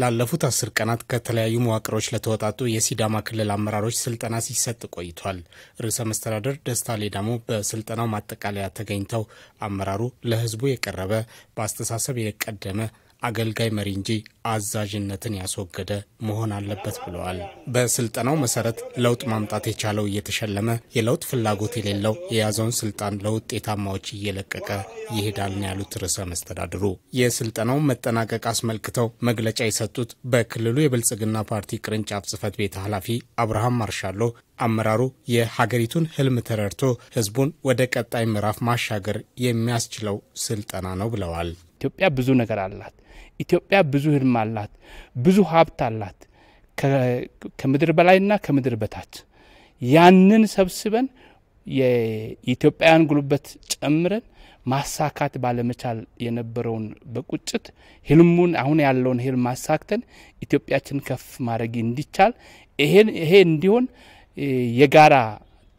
ላለፉት አስር ቀናት ከተለያዩ መዋቅሮች ለተወጣጡ የሲዳማ ክልል አመራሮች ስልጠና ሲሰጥ ቆይቷል። ርዕሰ መስተዳደር ደስታ ሌዳሞ በስልጠናው ማጠቃለያ ተገኝተው አመራሩ ለሕዝቡ የቀረበ በአስተሳሰብ የቀደመ አገልጋይ መሪ እንጂ አዛዥነትን ያስወገደ መሆን አለበት ብለዋል። በስልጠናው መሰረት ለውጥ ማምጣት የቻለው እየተሸለመ የለውጥ ፍላጎት የሌለው የያዘውን ስልጣን ለውጤታማዎች እየለቀቀ ይሄዳል ነው ያሉት ርዕሰ መስተዳድሩ። የስልጠናውን መጠናቀቅ አስመልክተው መግለጫ የሰጡት በክልሉ የብልጽግና ፓርቲ ቅርንጫፍ ጽህፈት ቤት ኃላፊ አብርሃም ማርሻሎ አመራሩ የሀገሪቱን ህልም ተረድቶ ህዝቡን ወደ ቀጣይ ምዕራፍ ማሻገር የሚያስችለው ስልጠና ነው ብለዋል። ኢትዮጵያ ብዙ ነገር አላት። ኢትዮጵያ ብዙ ህልም አላት። ብዙ ሀብት አላት ከምድር በላይና ከምድር በታች። ያንን ሰብስበን የኢትዮጵያውያን ጉልበት ጨምረን ማሳካት ባለመቻል የነበረውን በቁጭት ህልሙን አሁን ያለውን ህልም ማሳክተን ኢትዮጵያችን ከፍ ማድረግ እንዲቻል ይሄ እንዲሆን የጋራ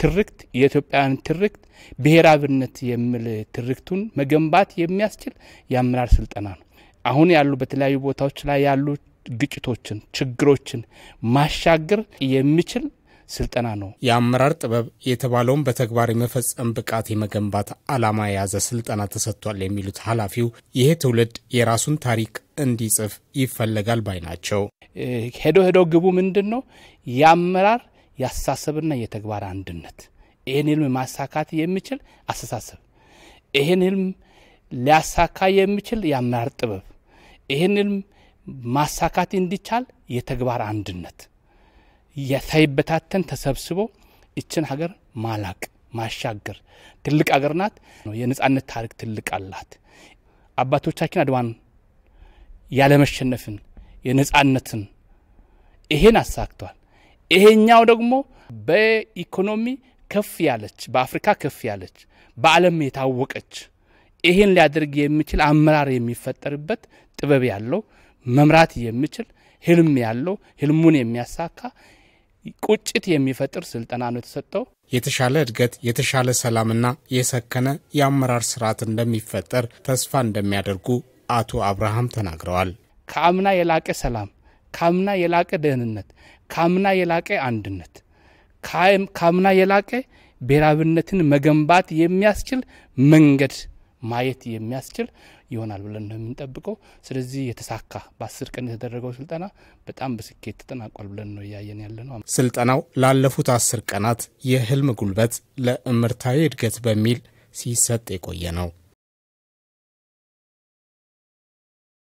ትርክት የኢትዮጵያውያን ትርክት ብሔራዊነት የሚል ትርክቱን መገንባት የሚያስችል የአመራር ስልጠና ነው። አሁን ያሉ በተለያዩ ቦታዎች ላይ ያሉ ግጭቶችን፣ ችግሮችን ማሻገር የሚችል ስልጠና ነው። የአመራር ጥበብ የተባለውን በተግባር የመፈጸም ብቃት የመገንባት ዓላማ የያዘ ስልጠና ተሰጥቷል የሚሉት ኃላፊው፣ ይሄ ትውልድ የራሱን ታሪክ እንዲጽፍ ይፈለጋል ባይ ናቸው። ሄዶ ሄዶ ግቡ ምንድን ነው የአመራር የአስተሳሰብና የተግባር አንድነት ይህን ህልም ማሳካት የሚችል አስተሳሰብ፣ ይህን ህልም ሊያሳካ የሚችል የአመራር ጥበብ፣ ይህን ህልም ማሳካት እንዲቻል የተግባር አንድነት ሳይበታተን ተሰብስቦ ይችን ሀገር ማላቅ ማሻገር ትልቅ ሀገር ናት። የነጻነት ታሪክ ትልቅ አላት። አባቶቻችን አድዋን ያለመሸነፍን የነጻነትን ይሄን አሳክቷል ይሄኛው ደግሞ በኢኮኖሚ ከፍ ያለች፣ በአፍሪካ ከፍ ያለች፣ በዓለም የታወቀች ይሄን ሊያደርግ የሚችል አመራር የሚፈጠርበት ጥበብ ያለው መምራት የሚችል ህልም ያለው ህልሙን የሚያሳካ ቁጭት የሚፈጥር ስልጠና ነው የተሰጠው። የተሻለ እድገት፣ የተሻለ ሰላምና የሰከነ የአመራር ስርዓት እንደሚፈጠር ተስፋ እንደሚያደርጉ አቶ አብርሃም ተናግረዋል። ከአምና የላቀ ሰላም ካምና የላቀ ደህንነት፣ ካምና የላቀ አንድነት፣ ካምና የላቀ ብሔራዊነትን መገንባት የሚያስችል መንገድ ማየት የሚያስችል ይሆናል ብለን ነው የምንጠብቀው። ስለዚህ የተሳካ በአስር ቀን የተደረገው ስልጠና በጣም በስኬት ተጠናቋል ብለን ነው እያየን ያለ ነው። ስልጠናው ላለፉት አስር ቀናት የህልም ጉልበት ለእምርታዊ እድገት በሚል ሲሰጥ የቆየ ነው።